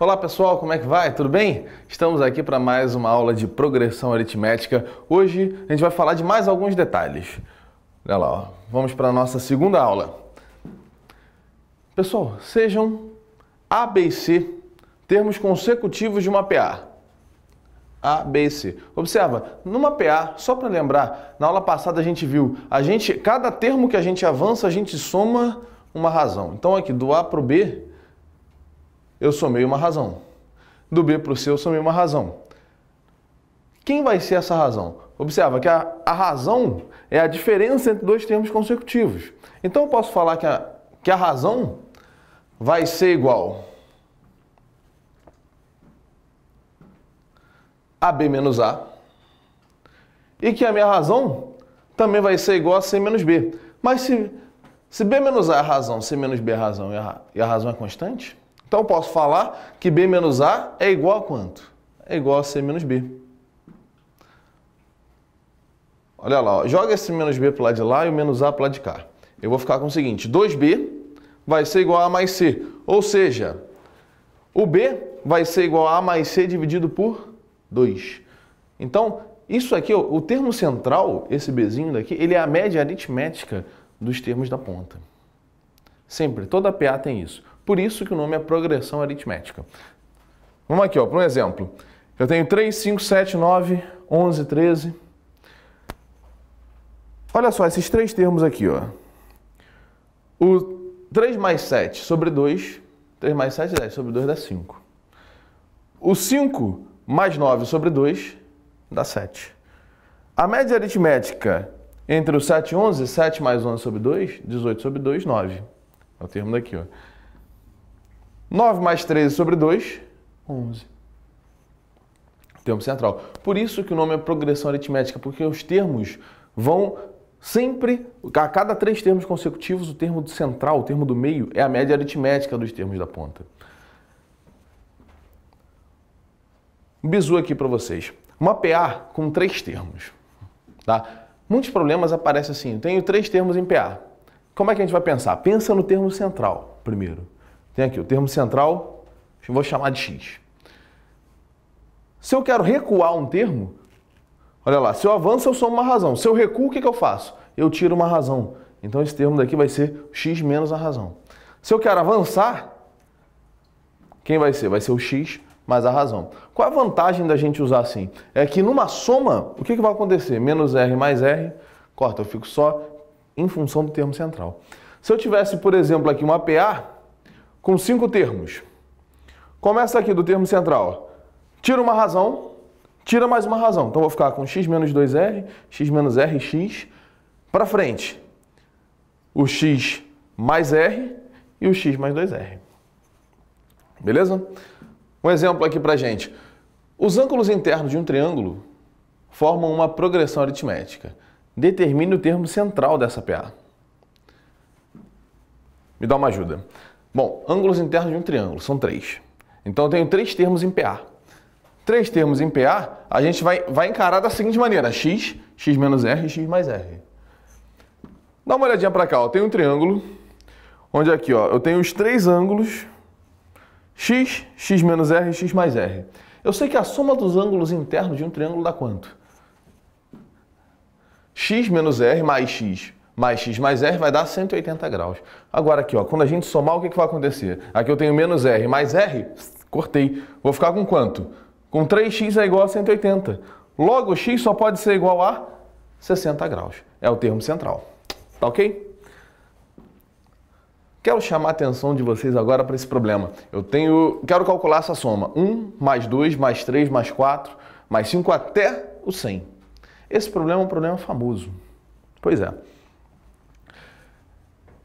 Olá pessoal, como é que vai? Tudo bem? Estamos aqui para mais uma aula de progressão aritmética. Hoje a gente vai falar de mais alguns detalhes. Olha lá, ó. vamos para a nossa segunda aula. Pessoal, sejam A, B e C termos consecutivos de uma PA. A, B e C. Observa, numa PA, só para lembrar, na aula passada a gente viu, a gente, cada termo que a gente avança, a gente soma uma razão. Então aqui, do A para o B, eu somei uma razão. Do B para o C, eu somei uma razão. Quem vai ser essa razão? Observa que a, a razão é a diferença entre dois termos consecutivos. Então eu posso falar que a, que a razão vai ser igual a b menos a e que a minha razão também vai ser igual a c menos b. Mas se, se b menos a é a razão, c menos b é a razão e a, e a razão é constante, então posso falar que B menos A é igual a quanto? É igual a C menos B. Olha lá, ó. joga esse menos B para o lado de lá e o menos A para o lado de cá. Eu vou ficar com o seguinte, 2B vai ser igual a A mais C. Ou seja, o B vai ser igual a A mais C dividido por 2. Então, isso aqui, ó, o termo central, esse Bzinho daqui, ele é a média aritmética dos termos da ponta. Sempre, toda PA tem isso. Por isso que o nome é progressão aritmética. Vamos aqui, ó, para um exemplo. Eu tenho 3, 5, 7, 9, 11, 13. Olha só, esses três termos aqui, ó. O 3 mais 7 sobre 2, 3 mais 7 é 10, sobre 2 dá 5. O 5 mais 9 sobre 2 dá 7. A média aritmética entre o 7 e 11, 7 mais 11 sobre 2, 18 sobre 2, 9. É o termo daqui, ó. 9 mais 13 sobre 2, 11. Termo central. Por isso que o nome é progressão aritmética, porque os termos vão sempre, a cada três termos consecutivos, o termo central, o termo do meio, é a média aritmética dos termos da ponta. Um bizu aqui para vocês. PA com três termos. Tá? Muitos problemas aparecem assim. tenho três termos em PA. Como é que a gente vai pensar? Pensa no termo central primeiro tem aqui o termo central, vou chamar de x. Se eu quero recuar um termo, olha lá, se eu avanço eu somo uma razão, se eu recuo o que, que eu faço? Eu tiro uma razão, então esse termo daqui vai ser x menos a razão. Se eu quero avançar, quem vai ser? Vai ser o x mais a razão. Qual a vantagem da gente usar assim? É que numa soma, o que, que vai acontecer? Menos r mais r, corta, eu fico só em função do termo central. Se eu tivesse, por exemplo, aqui uma PA, com cinco termos. Começa aqui do termo central. Tira uma razão, tira mais uma razão. Então, vou ficar com x menos 2r, x menos r, x. Para frente, o x mais r e o x mais 2r. Beleza? Um exemplo aqui para gente. Os ângulos internos de um triângulo formam uma progressão aritmética. Determine o termo central dessa PA. Me dá uma ajuda. Bom, ângulos internos de um triângulo são três. Então eu tenho três termos em PA. Três termos em PA, a gente vai, vai encarar da seguinte maneira: x, x menos r e x mais r. Dá uma olhadinha para cá, ó. eu tenho um triângulo, onde aqui ó, eu tenho os três ângulos x, x menos r e x mais r. Eu sei que a soma dos ângulos internos de um triângulo dá quanto? x menos r mais x mais x mais r vai dar 180 graus. Agora aqui, ó, quando a gente somar, o que, que vai acontecer? Aqui eu tenho menos r mais r, cortei. Vou ficar com quanto? Com 3x é igual a 180. Logo, x só pode ser igual a 60 graus. É o termo central. Tá ok? Quero chamar a atenção de vocês agora para esse problema. Eu tenho, quero calcular essa soma. 1 mais 2 mais 3 mais 4 mais 5 até o 100. Esse problema é um problema famoso. Pois é.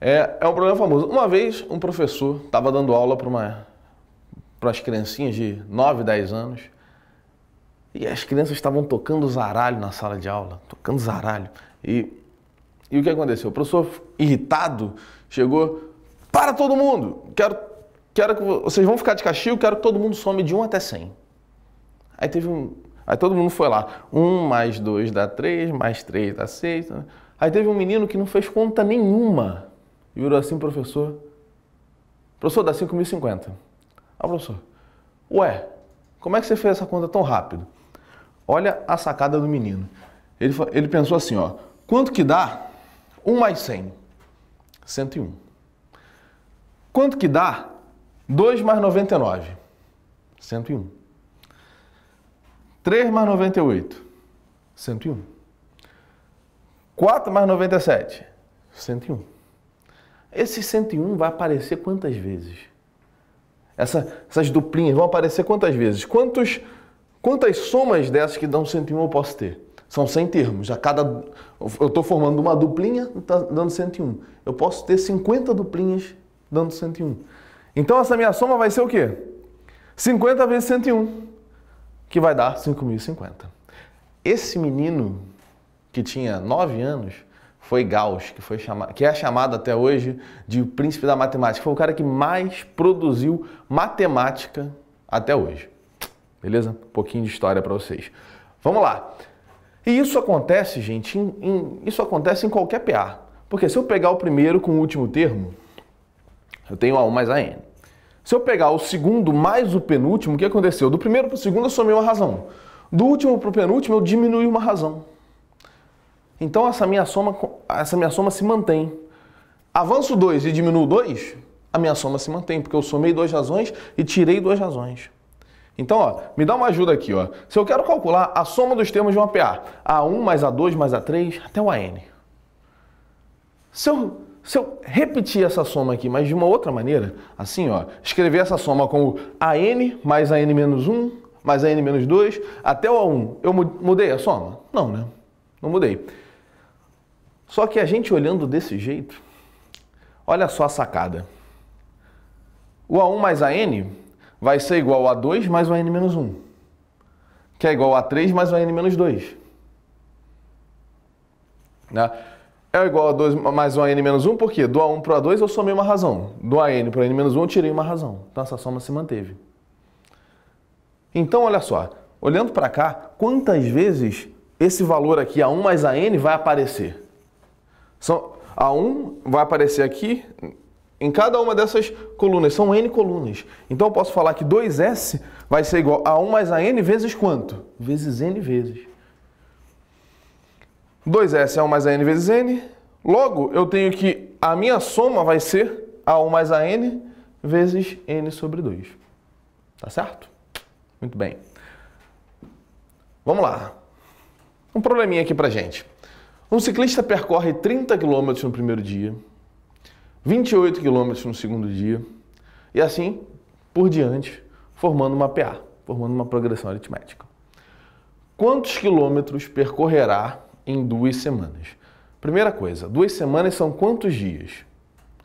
É, é um problema famoso. Uma vez, um professor estava dando aula para as criancinhas de 9, 10 anos. E as crianças estavam tocando zaralho na sala de aula, tocando zaralho. E, e o que aconteceu? O professor, irritado, chegou: Para todo mundo! Quero, quero que vocês vão ficar de castigo, quero que todo mundo some de 1 até 100. Aí teve um. Aí todo mundo foi lá. 1 mais 2 dá 3, mais 3 dá 6. Né? Aí teve um menino que não fez conta nenhuma e virou assim, professor. Professor, dá 5.050. Ah, professor, ué, como é que você fez essa conta tão rápido? Olha a sacada do menino. Ele, ele pensou assim, ó, quanto que dá 1 mais 100? 101. Quanto que dá 2 mais 99? 101. 3 mais 98? 101. 4 mais 97? 101. Esse 101 vai aparecer quantas vezes? Essa, essas duplinhas vão aparecer quantas vezes? Quantos, quantas somas dessas que dão 101 eu posso ter? São 100 termos. A cada, eu estou formando uma duplinha, está dando 101. Eu posso ter 50 duplinhas dando 101. Então essa minha soma vai ser o quê? 50 vezes 101, que vai dar 5.050. Esse menino que tinha 9 anos foi Gauss, que, foi chamado, que é chamado até hoje de o príncipe da matemática. Foi o cara que mais produziu matemática até hoje. Beleza? Um pouquinho de história para vocês. Vamos lá. E isso acontece, gente, em, em, isso acontece em qualquer PA. Porque se eu pegar o primeiro com o último termo, eu tenho A1 mais AN. Se eu pegar o segundo mais o penúltimo, o que aconteceu? Do primeiro para o segundo eu somei uma razão. Do último para o penúltimo eu diminui uma razão. Então essa minha soma, essa minha soma se mantém. Avanço 2 e diminuo 2, a minha soma se mantém, porque eu somei duas razões e tirei duas razões. Então, ó, me dá uma ajuda aqui. Ó. Se eu quero calcular a soma dos termos de uma PA, A1 mais A2 mais A3 até o AN. Se eu, se eu repetir essa soma aqui, mas de uma outra maneira, assim, ó, escrever essa soma como AN mais AN menos 1 mais AN menos 2 até o A1, eu mudei a soma? Não, né? Não mudei. Só que a gente olhando desse jeito, olha só a sacada. O A1 mais AN vai ser igual a 2 mais o AN menos 1, que é igual a 3 mais o AN menos 2. Né? É igual a 2 mais o AN menos 1, por quê? do A1 para o A2 eu somei uma razão. Do AN para o AN menos 1 eu tirei uma razão. Então essa soma se manteve. Então olha só, olhando para cá, quantas vezes esse valor aqui, A1 mais AN, vai aparecer? São, A1 vai aparecer aqui em cada uma dessas colunas, são N colunas. Então eu posso falar que 2S vai ser igual a 1 mais a N vezes quanto? Vezes N vezes. 2S é 1 mais a N vezes N. Logo, eu tenho que a minha soma vai ser a 1 mais a N vezes N sobre 2. Tá certo? Muito bem. Vamos lá. Um probleminha aqui pra gente. Um ciclista percorre 30 quilômetros no primeiro dia, 28 quilômetros no segundo dia e assim por diante, formando uma PA, formando uma progressão aritmética. Quantos quilômetros percorrerá em duas semanas? Primeira coisa, duas semanas são quantos dias?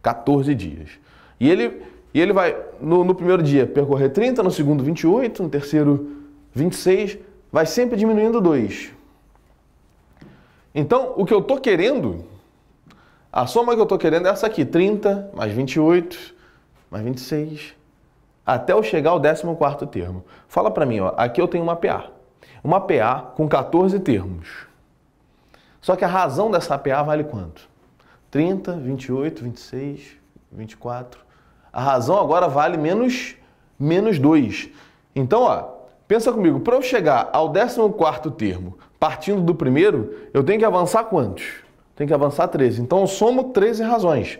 14 dias. E ele, e ele vai, no, no primeiro dia, percorrer 30, no segundo, 28, no terceiro, 26, vai sempre diminuindo 2. Então, o que eu estou querendo, a soma que eu estou querendo é essa aqui, 30 mais 28 mais 26, até eu chegar ao 14º termo. Fala para mim, ó, aqui eu tenho uma PA. Uma PA com 14 termos. Só que a razão dessa PA vale quanto? 30, 28, 26, 24. A razão agora vale menos, menos 2. Então, ó, pensa comigo, para eu chegar ao 14º termo, partindo do primeiro, eu tenho que avançar quantos? Tenho que avançar 13. Então eu somo 13 razões.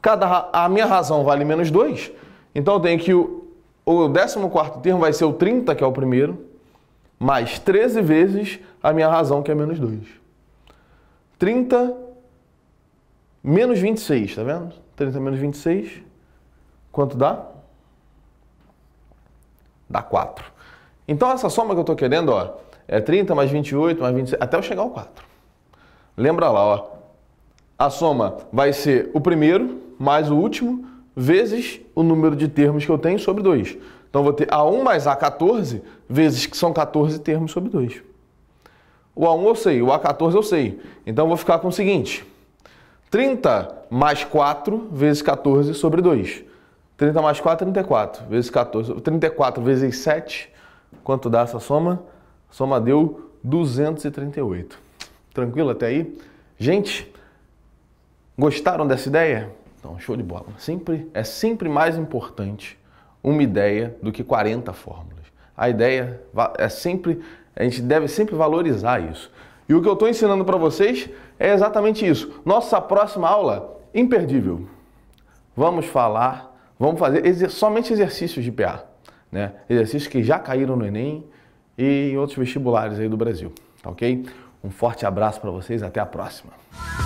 Cada, a minha razão vale menos 2, então eu tenho que o, o 14 termo vai ser o 30, que é o primeiro, mais 13 vezes a minha razão, que é menos 2. 30 menos 26, tá vendo? 30 menos 26, quanto dá? Dá 4. Então essa soma que eu estou querendo, ó, é 30 mais 28 mais 26, até eu chegar ao 4. Lembra lá, ó. A soma vai ser o primeiro mais o último vezes o número de termos que eu tenho sobre 2. Então, vou ter A1 mais A14 vezes que são 14 termos sobre 2. O A1 eu sei, o A14 eu sei. Então, vou ficar com o seguinte. 30 mais 4 vezes 14 sobre 2. 30 mais 4 34. Vezes 14. 34 vezes 7, quanto dá essa soma? Soma deu 238. Tranquilo até aí? Gente, gostaram dessa ideia? Então, show de bola. Sempre, é sempre mais importante uma ideia do que 40 fórmulas. A ideia é sempre, a gente deve sempre valorizar isso. E o que eu estou ensinando para vocês é exatamente isso. Nossa próxima aula, imperdível. Vamos falar, vamos fazer exer somente exercícios de PA. Né? Exercícios que já caíram no Enem, e em outros vestibulares aí do Brasil, tá ok? Um forte abraço para vocês, até a próxima!